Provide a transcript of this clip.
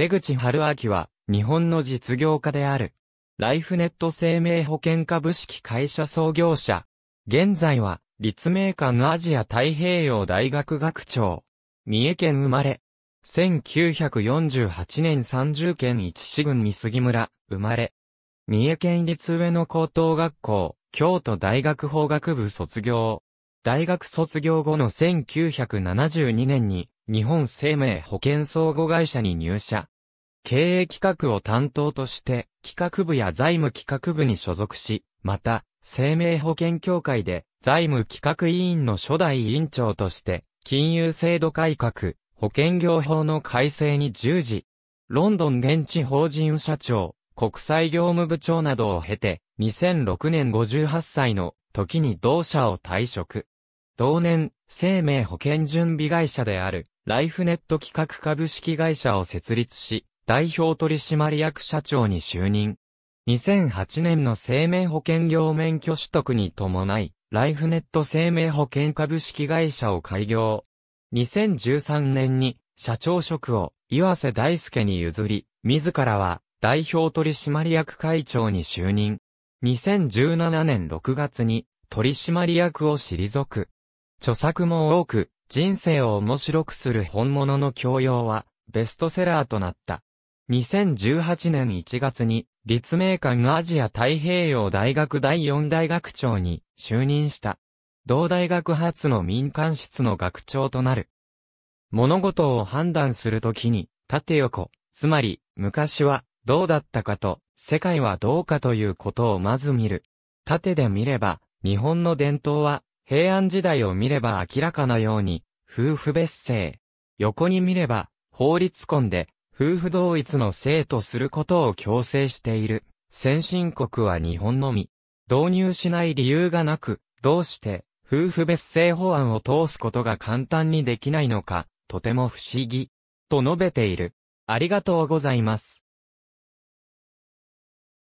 出口春明は、日本の実業家である。ライフネット生命保険株式会社創業者。現在は、立命館アジア太平洋大学学長。三重県生まれ。1948年30県一市郡三杉村、生まれ。三重県立上野高等学校、京都大学法学部卒業。大学卒業後の1972年に日本生命保険相互会社に入社。経営企画を担当として企画部や財務企画部に所属し、また生命保険協会で財務企画委員の初代委員長として金融制度改革、保険業法の改正に従事。ロンドン現地法人社長、国際業務部長などを経て、2006年58歳の時に同社を退職。同年、生命保険準備会社である、ライフネット企画株式会社を設立し、代表取締役社長に就任。2008年の生命保険業免許取得に伴い、ライフネット生命保険株式会社を開業。2013年に社長職を岩瀬大輔に譲り、自らは代表取締役会長に就任。2017年6月に取締役を退く。著作も多く、人生を面白くする本物の教養はベストセラーとなった。2018年1月に立命館アジア太平洋大学第4大学長に就任した。同大学初の民間室の学長となる。物事を判断するときに、縦横、つまり、昔は、どうだったかと、世界はどうかということをまず見る。縦で見れば、日本の伝統は、平安時代を見れば明らかなように、夫婦別姓。横に見れば、法律婚で、夫婦同一の生とすることを強制している。先進国は日本のみ。導入しない理由がなく、どうして、夫婦別姓法案を通すことが簡単にできないのか、とても不思議。と述べている。ありがとうございます。